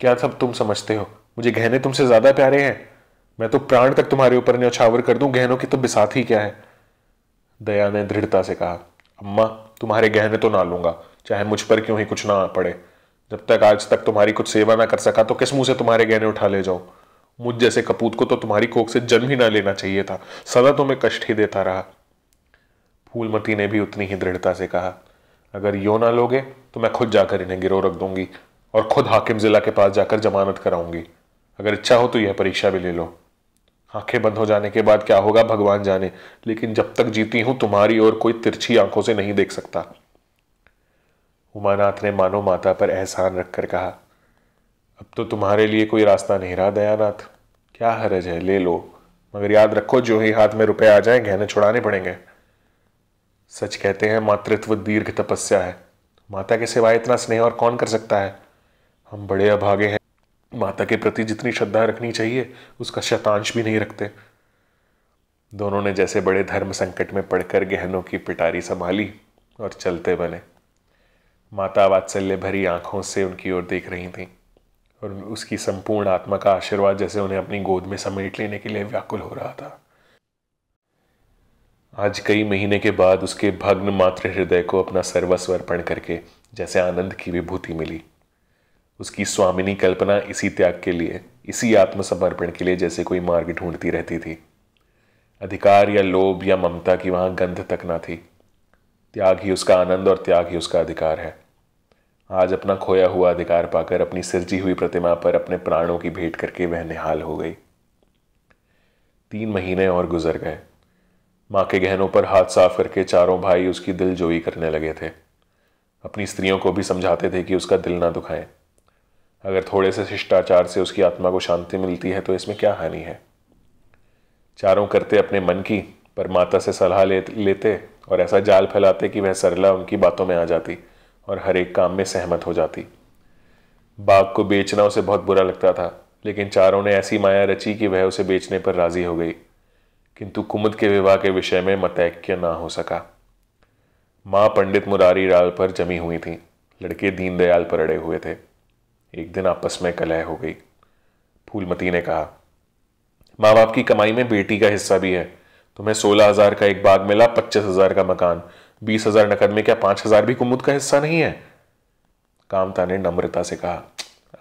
क्या सब तुम समझते हो मुझे गहने तुमसे ज्यादा प्यारे हैं मैं तो प्राण तक तुम्हारे ऊपर न्यौछावर कर दूं गहनों की तो बिसात ही क्या है दया ने दृढ़ता से कहा अम्मा तुम्हारे गहने तो ना लूंगा चाहे मुझ पर क्यों ही कुछ ना पड़े जब तक आज तक तुम्हारी कुछ सेवा ना कर सका तो किस मुंह से तुम्हारे गहने उठा ले जाओ मुझ जैसे कपूत को तो तुम्हारी कोख से जन्म ही ना लेना चाहिए था सदा तुम्हें तो कष्ट ही देता रहा फूलमती ने भी उतनी ही दृढ़ता से कहा अगर यो ना लोगे तो मैं खुद जाकर इन्हें गिरो रख दूंगी और खुद हाकिम जिला के पास जाकर जमानत कराऊंगी अगर इच्छा हो तो यह परीक्षा भी ले लो आंखें बंद हो जाने के बाद क्या होगा भगवान जाने लेकिन जब तक जीती हूं तुम्हारी और कोई तिरछी आंखों से नहीं देख सकता उमानाथ ने मानो माता पर एहसान रखकर कहा अब तो तुम्हारे लिए कोई रास्ता नहीं रहा दयानाथ क्या हरज है ले लो मगर याद रखो जो ही हाथ में रुपए आ जाए गहने छुड़ाने पड़ेंगे सच कहते हैं मातृत्व दीर्घ तपस्या है माता के सिवाय इतना स्नेह और कौन कर सकता है हम बड़े अभागे हैं माता के प्रति जितनी श्रद्धा रखनी चाहिए उसका शतांश भी नहीं रखते दोनों ने जैसे बड़े धर्म संकट में पड़कर गहनों की पिटारी संभाली और चलते बने माता वात्सल्य भरी आंखों से उनकी ओर देख रही थी और उसकी संपूर्ण आत्मा का आशीर्वाद जैसे उन्हें अपनी गोद में समेट लेने के लिए व्याकुल हो रहा था आज कई महीने के बाद उसके भग्न मात्र हृदय को अपना सर्वस्व अर्पण करके जैसे आनंद की विभूति मिली उसकी स्वामिनी कल्पना इसी त्याग के लिए इसी आत्मसमर्पण के लिए जैसे कोई मार्ग ढूंढती रहती थी अधिकार या लोभ या ममता की वहाँ गंध तक ना थी त्याग ही उसका आनंद और त्याग ही उसका अधिकार है आज अपना खोया हुआ अधिकार पाकर अपनी सिरजी हुई प्रतिमा पर अपने प्राणों की भेंट करके वह निहाल हो गई तीन महीने और गुजर गए माँ के गहनों पर हाथ साफ करके चारों भाई उसकी दिल जोई करने लगे थे अपनी स्त्रियों को भी समझाते थे कि उसका दिल ना दुखाएं अगर थोड़े से शिष्टाचार से उसकी आत्मा को शांति मिलती है तो इसमें क्या हानि है चारों करते अपने मन की पर माता से सलाह ले लेते और ऐसा जाल फैलाते कि वह सरला उनकी बातों में आ जाती और हर एक काम में सहमत हो जाती बाघ को बेचना उसे बहुत बुरा लगता था लेकिन चारों ने ऐसी माया रची कि वह उसे बेचने पर राजी हो गई किंतु कुमुद के विवाह के विषय में मतैक्य ना हो सका माँ पंडित मुरारी राल पर जमी हुई थी लड़के दीनदयाल पर अड़े हुए थे एक दिन आपस में कलह हो गई फूलमती ने कहा माँ बाप की कमाई में बेटी का हिस्सा भी है तुम्हें तो सोलह हजार का एक बाग मिला पच्चीस हजार का मकान बीस हजार नकद में क्या पांच हजार भी कुमुद का हिस्सा नहीं है कामता ने नम्रता से कहा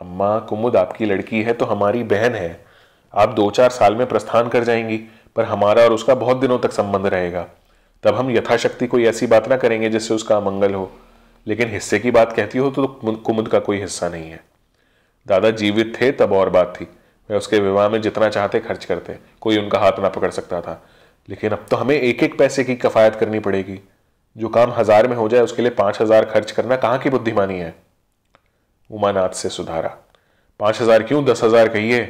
अम्मा कुमुद आपकी लड़की है तो हमारी बहन है आप दो चार साल में प्रस्थान कर जाएंगी पर हमारा और उसका बहुत दिनों तक संबंध रहेगा तब हम यथाशक्ति कोई ऐसी बात ना करेंगे जिससे उसका अमंगल हो लेकिन हिस्से की बात कहती हो तो कुमुद का कोई हिस्सा नहीं है दादा जीवित थे तब और बात थी वे उसके विवाह में जितना चाहते खर्च करते कोई उनका हाथ ना पकड़ सकता था लेकिन अब तो हमें एक एक पैसे की कफायत करनी पड़ेगी जो काम हजार में हो जाए उसके लिए पाँच हजार खर्च करना कहाँ की बुद्धिमानी है उमानाथ से सुधारा पाँच हजार क्यों दस हजार कहिए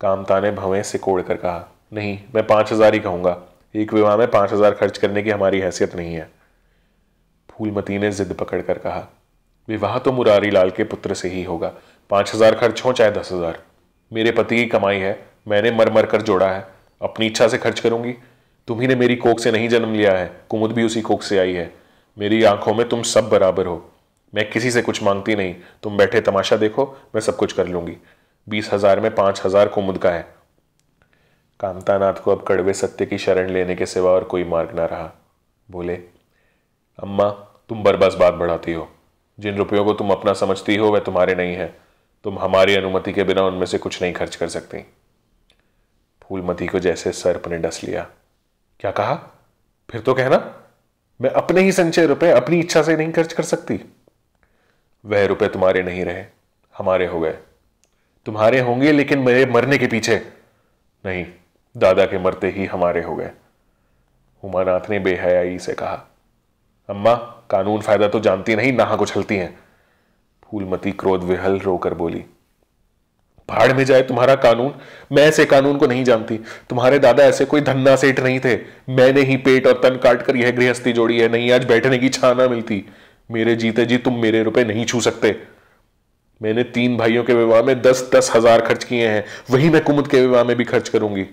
कामता ने भवें से कोड़ कर कहा नहीं मैं पाँच हजार ही कहूँगा एक विवाह में पाँच हजार खर्च करने की हमारी हैसियत नहीं है फूलमती ने जिद पकड़ कर कहा विवाह तो मुरारी लाल के पुत्र से ही होगा पाँच हज़ार खर्च हो चाहे दस हज़ार मेरे पति की कमाई है मैंने मर मर कर जोड़ा है अपनी इच्छा से खर्च करूंगी तुम्ही ने मेरी कोख से नहीं जन्म लिया है कुमुद भी उसी कोख से आई है मेरी आंखों में तुम सब बराबर हो मैं किसी से कुछ मांगती नहीं तुम बैठे तमाशा देखो मैं सब कुछ कर लूंगी बीस हजार में पांच हजार कुमुद का है नाथ को अब कड़वे सत्य की शरण लेने के सिवा और कोई मार्ग ना रहा बोले अम्मा तुम बरबस बात बढ़ाती हो जिन रुपयों को तुम अपना समझती हो वह तुम्हारे नहीं है तुम हमारी अनुमति के बिना उनमें से कुछ नहीं खर्च कर सकती फूलमती को जैसे सर्प ने डस लिया क्या कहा फिर तो कहना मैं अपने ही संचय रुपए अपनी इच्छा से नहीं खर्च कर सकती वह रुपए तुम्हारे नहीं रहे हमारे हो गए तुम्हारे होंगे लेकिन मेरे मरने के पीछे नहीं दादा के मरते ही हमारे हो गए उमानाथ ने बेहयाई से कहा अम्मा कानून फायदा तो जानती नहीं नाहक उछलती हैं फूलमती क्रोध विहल रोकर बोली भाड़ में जाए तुम्हारा कानून मैं ऐसे कानून को नहीं जानती तुम्हारे दादा ऐसे कोई धन्ना सेठ नहीं थे मैंने ही पेट और तन काट कर यह गृहस्थी जोड़ी है नहीं आज बैठने की छाना मिलती मेरे जीते जी तुम मेरे रुपए नहीं छू सकते मैंने तीन भाइयों के विवाह में दस दस हजार खर्च किए हैं वही मैं कुमुद के विवाह में भी खर्च करूंगी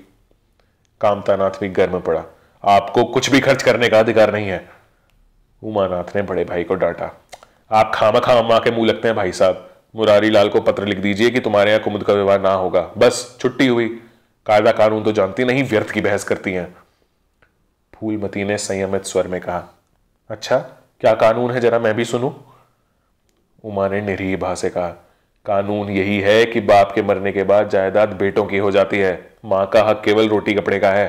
कामतानाथ भी गर्म पड़ा आपको कुछ भी खर्च करने का अधिकार नहीं है उमानाथ ने बड़े भाई को डांटा आप खामा खामा अम्मा के मुंह लगते हैं भाई साहब मुरारी लाल को पत्र लिख दीजिए कि तुम्हारे यहाँ कुमुद का विवाह ना होगा बस छुट्टी हुई कायदा कानून तो जानती नहीं व्यर्थ की बहस करती हैं फूलमती ने संयमित स्वर में कहा अच्छा क्या कानून है जरा मैं भी सुनूं उमा ने निरीह भा से कहा कानून यही है कि बाप के मरने के बाद जायदाद बेटों की हो जाती है माँ का हक केवल रोटी कपड़े का है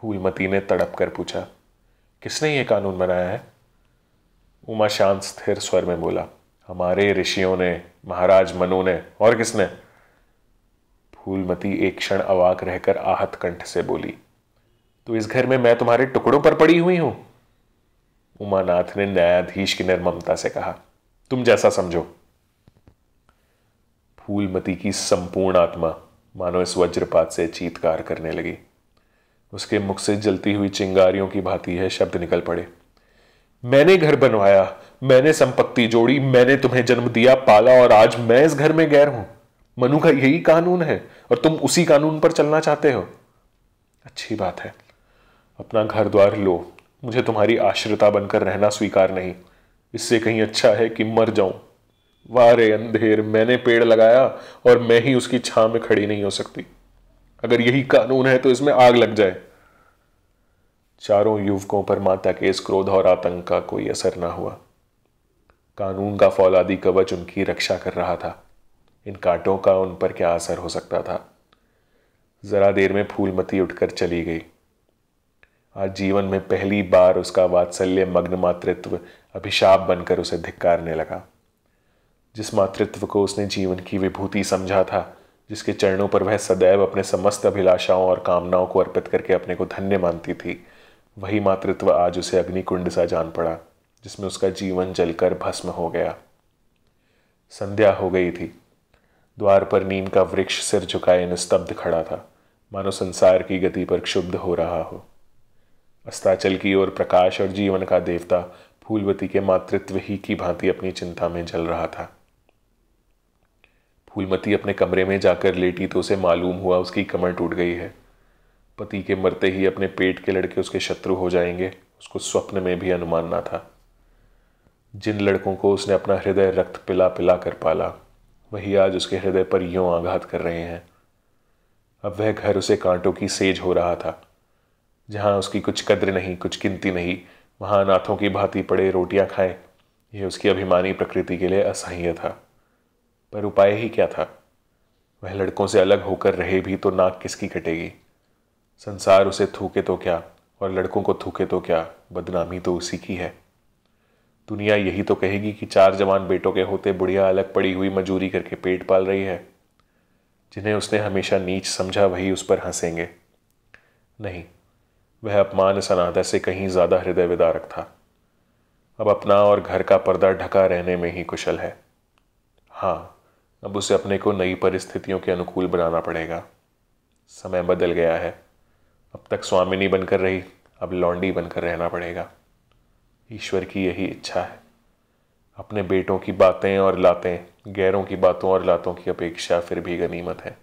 फूलमती ने तड़प कर पूछा किसने ये कानून बनाया है उमा शांत स्थिर स्वर में बोला हमारे ऋषियों ने महाराज मनु ने और किसने फूलमती एक क्षण अवाक रहकर आहत कंठ से बोली तो इस घर में मैं तुम्हारे टुकड़ों पर पड़ी हुई हूं उमानाथ ने न्यायाधीश की निर्ममता से कहा तुम जैसा समझो फूलमती की संपूर्ण आत्मा मानो इस वज्रपात से चीतकार करने लगी उसके मुख से जलती हुई चिंगारियों की भांति है शब्द निकल पड़े मैंने घर बनवाया मैंने संपत्ति जोड़ी मैंने तुम्हें जन्म दिया पाला और आज मैं इस घर में गैर हूं मनु का यही कानून है और तुम उसी कानून पर चलना चाहते हो अच्छी बात है अपना घर द्वार लो मुझे तुम्हारी आश्रिता बनकर रहना स्वीकार नहीं इससे कहीं अच्छा है कि मर जाऊं वारे अंधेर मैंने पेड़ लगाया और मैं ही उसकी छां में खड़ी नहीं हो सकती अगर यही कानून है तो इसमें आग लग जाए चारों युवकों पर माता के इस क्रोध और आतंक का कोई असर न हुआ कानून का फौलादी कवच उनकी रक्षा कर रहा था इन कांटों का उन पर क्या असर हो सकता था जरा देर में फूलमती उठकर चली गई आज जीवन में पहली बार उसका वात्सल्य मग्न मातृत्व अभिशाप बनकर उसे धिक्कारने लगा जिस मातृत्व को उसने जीवन की विभूति समझा था जिसके चरणों पर वह सदैव अपने समस्त अभिलाषाओं और कामनाओं को अर्पित करके अपने को धन्य मानती थी वही मातृत्व आज उसे अग्निकुंड सा जान पड़ा जिसमें उसका जीवन जलकर भस्म हो गया संध्या हो गई थी द्वार पर नीम का वृक्ष सिर झुकाए निस्तब्ध खड़ा था मानो संसार की गति पर क्षुब्ध हो रहा हो अस्ताचल की ओर प्रकाश और जीवन का देवता फूलवती के मातृत्व ही की भांति अपनी चिंता में जल रहा था फूलमती अपने कमरे में जाकर लेटी तो उसे मालूम हुआ उसकी कमर टूट गई है पति के मरते ही अपने पेट के लड़के उसके शत्रु हो जाएंगे उसको स्वप्न में भी अनुमान ना था जिन लड़कों को उसने अपना हृदय रक्त पिला पिला कर पाला वही आज उसके हृदय पर यूं आघात कर रहे हैं अब वह घर उसे कांटों की सेज हो रहा था जहां उसकी कुछ कद्र नहीं कुछ गिनती नहीं वहां नाथों की भांति पड़े रोटियां खाए यह उसकी अभिमानी प्रकृति के लिए असह्य था पर उपाय ही क्या था वह लड़कों से अलग होकर रहे भी तो नाक किसकी कटेगी संसार उसे थूके तो क्या और लड़कों को थूके तो क्या बदनामी तो उसी की है दुनिया यही तो कहेगी कि चार जवान बेटों के होते बुढ़िया अलग पड़ी हुई मजूरी करके पेट पाल रही है जिन्हें उसने हमेशा नीच समझा वही उस पर हंसेंगे नहीं वह अपमान इस से कहीं ज़्यादा हृदय विदारक था अब अपना और घर का पर्दा ढका रहने में ही कुशल है हाँ अब उसे अपने को नई परिस्थितियों के अनुकूल बनाना पड़ेगा समय बदल गया है अब तक स्वामिनी बनकर रही अब लौंडी बनकर रहना पड़ेगा ईश्वर की यही इच्छा है अपने बेटों की बातें और लातें गैरों की बातों और लातों की अपेक्षा फिर भी गनीमत है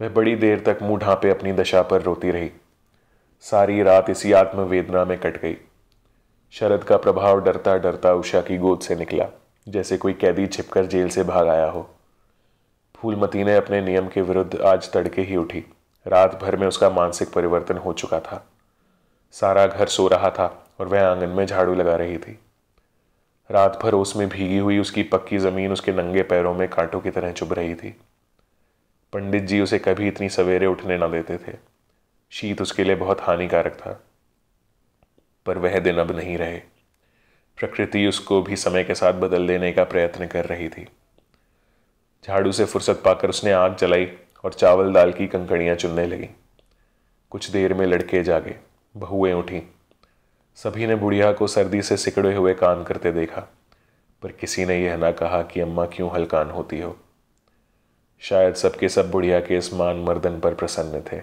वह बड़ी देर तक मुंह ढांपे अपनी दशा पर रोती रही सारी रात इसी आत्मवेदना में कट गई शरद का प्रभाव डरता डरता उषा की गोद से निकला जैसे कोई कैदी छिपकर जेल से भाग आया हो फूलमती ने अपने नियम के विरुद्ध आज तड़के ही उठी रात भर में उसका मानसिक परिवर्तन हो चुका था सारा घर सो रहा था और वह आंगन में झाड़ू लगा रही थी रात भर उसमें भीगी हुई उसकी पक्की ज़मीन उसके नंगे पैरों में कांटों की तरह चुभ रही थी पंडित जी उसे कभी इतनी सवेरे उठने न देते थे शीत उसके लिए बहुत हानिकारक था पर वह दिन अब नहीं रहे प्रकृति उसको भी समय के साथ बदल देने का प्रयत्न कर रही थी झाड़ू से फुर्सत पाकर उसने आग जलाई और चावल दाल की कंकड़ियाँ चुनने लगी कुछ देर में लड़के जागे बहुएं उठी सभी ने बुढ़िया को सर्दी से सिकड़े हुए कान करते देखा पर किसी ने यह ना कहा कि अम्मा क्यों हलकान होती हो शायद सबके सब बुढ़िया के इस मान मर्दन पर प्रसन्न थे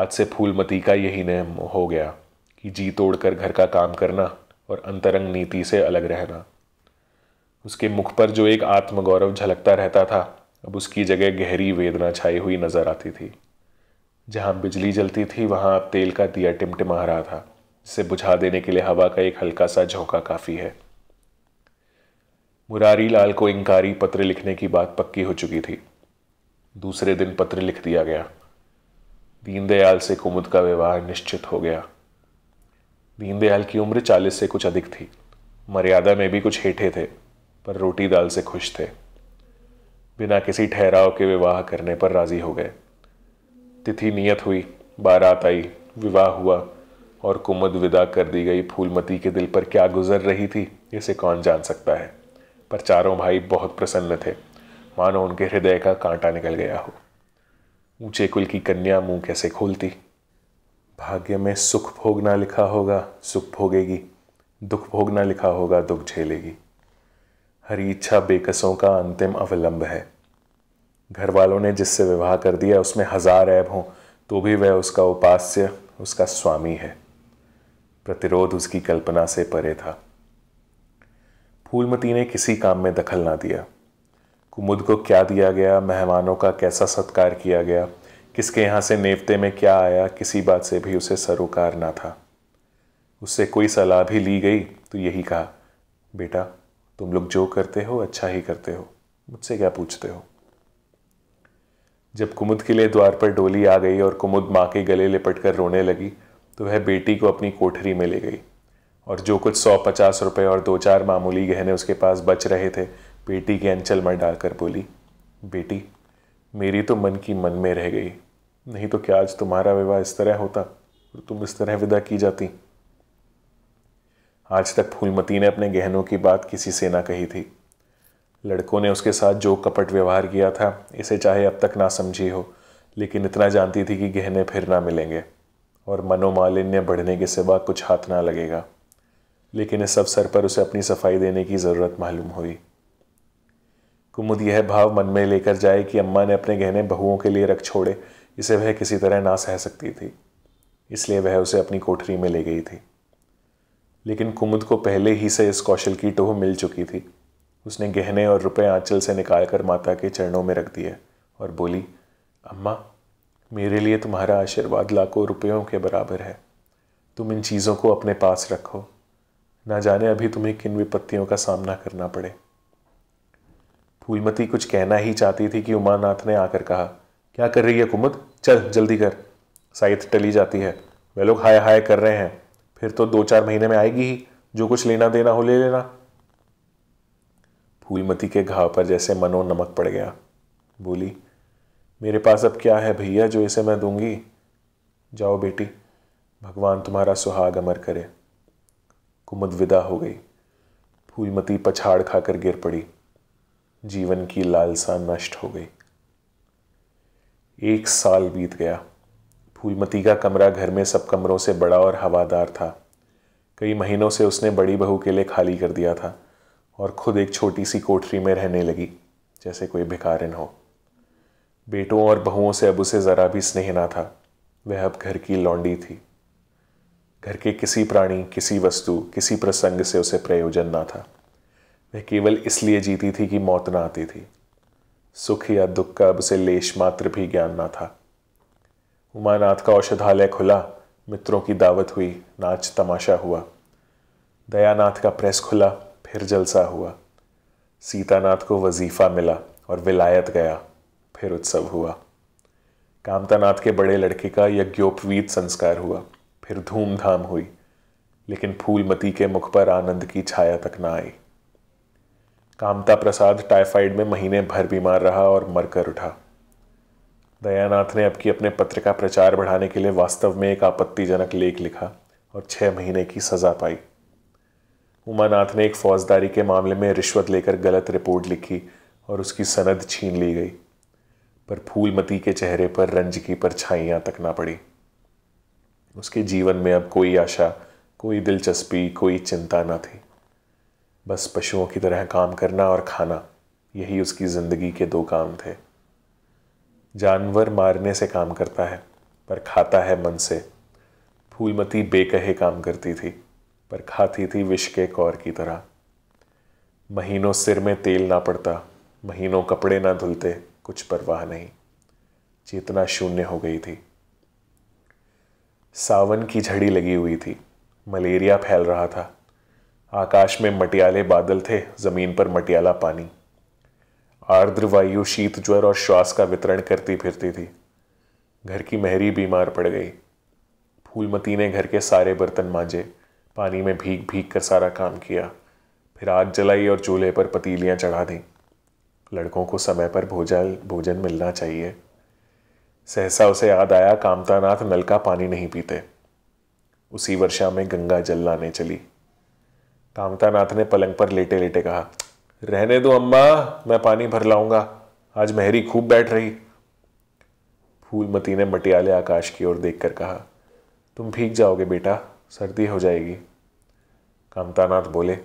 आज से फूलमती का यही नियम हो गया कि जी तोड़कर घर का काम करना और अंतरंग नीति से अलग रहना उसके मुख पर जो एक आत्मगौरव झलकता रहता था अब उसकी जगह गहरी वेदना छाई हुई नजर आती थी जहां बिजली जलती थी वहां अब तेल का दिया टिमटिमा रहा था जिसे बुझा देने के लिए हवा का एक हल्का सा झोंका काफ़ी है मुरारी लाल को इंकारी पत्र लिखने की बात पक्की हो चुकी थी दूसरे दिन पत्र लिख दिया गया दीनदयाल से कुमुद का व्यवहार निश्चित हो गया दीनदयाल की उम्र चालीस से कुछ अधिक थी मर्यादा में भी कुछ हेठे थे पर रोटी दाल से खुश थे बिना किसी ठहराव के विवाह करने पर राजी हो गए तिथि नियत हुई बारात आई विवाह हुआ और कुमद विदा कर दी गई फूलमती के दिल पर क्या गुजर रही थी इसे कौन जान सकता है पर चारों भाई बहुत प्रसन्न थे मानो उनके हृदय का कांटा निकल गया हो ऊंचे कुल की कन्या मुंह कैसे खोलती भाग्य में सुख भोगना लिखा होगा सुख भोगेगी दुख भोगना लिखा होगा दुख झेलेगी हरी इच्छा बेकसों का अंतिम अवलंब है घर वालों ने जिससे विवाह कर दिया उसमें हजार ऐब हों तो भी वह उसका उपास्य उसका स्वामी है प्रतिरोध उसकी कल्पना से परे था फूलमती ने किसी काम में दखल ना दिया कुमुद को क्या दिया गया मेहमानों का कैसा सत्कार किया गया किसके यहाँ से नेवते में क्या आया किसी बात से भी उसे सरोकार ना था उससे कोई सलाह भी ली गई तो यही कहा बेटा तुम लोग जो करते हो अच्छा ही करते हो मुझसे क्या पूछते हो जब कुमुद के लिए द्वार पर डोली आ गई और कुमुद माँ के गले लिपट कर रोने लगी तो वह बेटी को अपनी कोठरी में ले गई और जो कुछ सौ पचास रुपये और दो चार मामूली गहने उसके पास बच रहे थे बेटी के अंचल में डालकर बोली बेटी मेरी तो मन की मन में रह गई नहीं तो क्या आज तुम्हारा विवाह इस तरह होता और तुम इस तरह विदा की जाती आज तक फूलमती ने अपने गहनों की बात किसी से ना कही थी लड़कों ने उसके साथ जो कपट व्यवहार किया था इसे चाहे अब तक ना समझी हो लेकिन इतना जानती थी कि गहने फिर ना मिलेंगे और मनोमालिन्य बढ़ने के सिवा कुछ हाथ ना लगेगा लेकिन इस अवसर पर उसे अपनी सफाई देने की ज़रूरत मालूम हुई कुमुद यह भाव मन में लेकर जाए कि अम्मा ने अपने गहने बहुओं के लिए रख छोड़े इसे वह किसी तरह ना सह सकती थी इसलिए वह उसे अपनी कोठरी में ले गई थी लेकिन कुमुद को पहले ही से इस कौशल की टोह मिल चुकी थी उसने गहने और रुपए आंचल से निकालकर माता के चरणों में रख दिए और बोली अम्मा मेरे लिए तुम्हारा आशीर्वाद लाखों रुपयों के बराबर है तुम इन चीज़ों को अपने पास रखो ना जाने अभी तुम्हें किन विपत्तियों का सामना करना पड़े फूलमती कुछ कहना ही चाहती थी कि उमानाथ ने आकर कहा क्या कर रही है कुमुद चल जल्दी कर साइथ टली जाती है वे लोग हाय हाय कर रहे हैं फिर तो दो चार महीने में आएगी ही जो कुछ लेना देना हो ले लेना फूलमती के घाव पर जैसे मनो नमक पड़ गया बोली मेरे पास अब क्या है भैया जो इसे मैं दूंगी जाओ बेटी भगवान तुम्हारा सुहाग अमर करे कुमुद विदा हो गई फूलमती पछाड़ खाकर गिर पड़ी जीवन की लालसा नष्ट हो गई एक साल बीत गया फूलमती का कमरा घर में सब कमरों से बड़ा और हवादार था कई महीनों से उसने बड़ी बहू के लिए खाली कर दिया था और खुद एक छोटी सी कोठरी में रहने लगी जैसे कोई भिकारिन हो बेटों और बहुओं से अब उसे ज़रा भी स्नेह ना था वह अब घर की लौंडी थी घर के किसी प्राणी किसी वस्तु किसी प्रसंग से उसे प्रयोजन ना था वह केवल इसलिए जीती थी कि मौत ना आती थी सुख या दुख का अब उसे लेश मात्र भी ज्ञान ना था उमानाथ का औषधालय खुला मित्रों की दावत हुई नाच तमाशा हुआ दयानाथ का प्रेस खुला फिर जलसा हुआ सीतानाथ को वजीफा मिला और विलायत गया फिर उत्सव हुआ कामतानाथ के बड़े लड़के का यज्ञोपवीत संस्कार हुआ फिर धूमधाम हुई लेकिन फूलमती के मुख पर आनंद की छाया तक ना आई कामता प्रसाद टाइफाइड में महीने भर बीमार रहा और मरकर उठा दयानाथ ने आपकी अपने पत्र का प्रचार बढ़ाने के लिए वास्तव में एक आपत्तिजनक लेख लिखा और छः महीने की सज़ा पाई उमानाथ ने एक फौजदारी के मामले में रिश्वत लेकर गलत रिपोर्ट लिखी और उसकी सनद छीन ली गई पर फूलमती के चेहरे पर रंज की परछाइयां तक ना पड़ी उसके जीवन में अब कोई आशा कोई दिलचस्पी कोई चिंता ना थी बस पशुओं की तरह काम करना और खाना यही उसकी ज़िंदगी के दो काम थे जानवर मारने से काम करता है पर खाता है मन से फूलमती बेकहे काम करती थी पर खाती थी विष के कौर की तरह महीनों सिर में तेल ना पड़ता महीनों कपड़े ना धुलते कुछ परवाह नहीं चेतना शून्य हो गई थी सावन की झड़ी लगी हुई थी मलेरिया फैल रहा था आकाश में मटियाले बादल थे ज़मीन पर मटियाला पानी आर्द्र वायु शीत ज्वर और श्वास का वितरण करती फिरती थी घर की महरी बीमार पड़ गई फूलमती ने घर के सारे बर्तन मांजे पानी में भीग भीग कर सारा काम किया फिर आग जलाई और चूल्हे पर पतीलियां चढ़ा दी लड़कों को समय पर भोजन भोजन मिलना चाहिए सहसा उसे याद आया कामतानाथ नल का पानी नहीं पीते उसी वर्षा में गंगा जल लाने चली कामतानाथ ने पलंग पर लेटे लेटे कहा रहने दो अम्मा मैं पानी भर लाऊंगा आज मेहरी खूब बैठ रही फूलमती ने मटियाले आकाश की ओर देखकर कहा तुम भीग जाओगे बेटा सर्दी हो जाएगी कांतानाथ बोले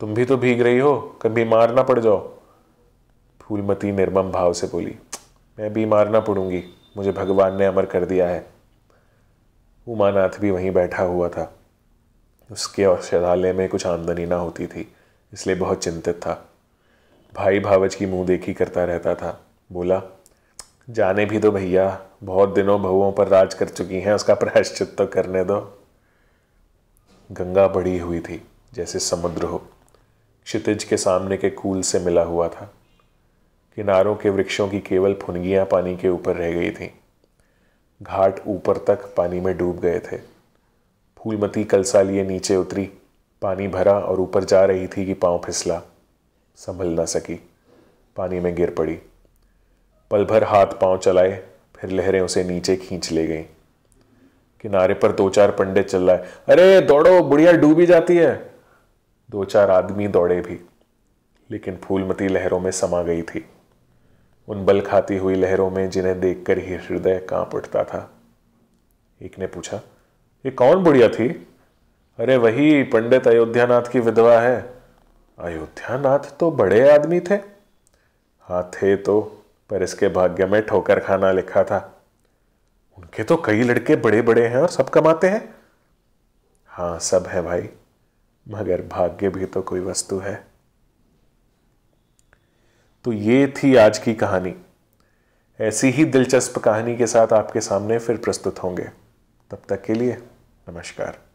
तुम भी तो भीग रही हो कभी मार ना पड़ जाओ फूलमती निर्मम भाव से बोली मैं बीमार ना पड़ूंगी मुझे भगवान ने अमर कर दिया है उमानाथ भी वहीं बैठा हुआ था उसके औषधालय में कुछ आमदनी ना होती थी इसलिए बहुत चिंतित था भाई भावच की मुंह देखी करता रहता था बोला जाने भी दो भैया बहुत दिनों बहुओं पर राज कर चुकी हैं उसका प्रायश्चित तो करने दो गंगा बड़ी हुई थी जैसे समुद्र हो क्षितिज के सामने के कूल से मिला हुआ था किनारों के वृक्षों की केवल फुनगियाँ पानी के ऊपर रह गई थीं घाट ऊपर तक पानी में डूब गए थे फूलमती कलसा लिए नीचे उतरी पानी भरा और ऊपर जा रही थी कि पांव फिसला संभल ना सकी पानी में गिर पड़ी पल भर हाथ पांव चलाए फिर लहरें उसे नीचे खींच ले गईं किनारे पर दो चार पंडे चल रहा है अरे दौड़ो बुढ़िया डूबी जाती है दो चार आदमी दौड़े भी लेकिन फूलमती लहरों में समा गई थी उन बल खाती हुई लहरों में जिन्हें देखकर ही हृदय कांप उठता था एक ने पूछा ये कौन बुढ़िया थी अरे वही पंडित अयोध्यानाथ की विधवा है अयोध्या नाथ तो बड़े आदमी थे हाँ थे तो पर इसके भाग्य में ठोकर खाना लिखा था उनके तो कई लड़के बड़े बड़े हैं और सब कमाते हैं हाँ सब है भाई मगर भाग्य भी तो कोई वस्तु है तो ये थी आज की कहानी ऐसी ही दिलचस्प कहानी के साथ आपके सामने फिर प्रस्तुत होंगे तब तक के लिए नमस्कार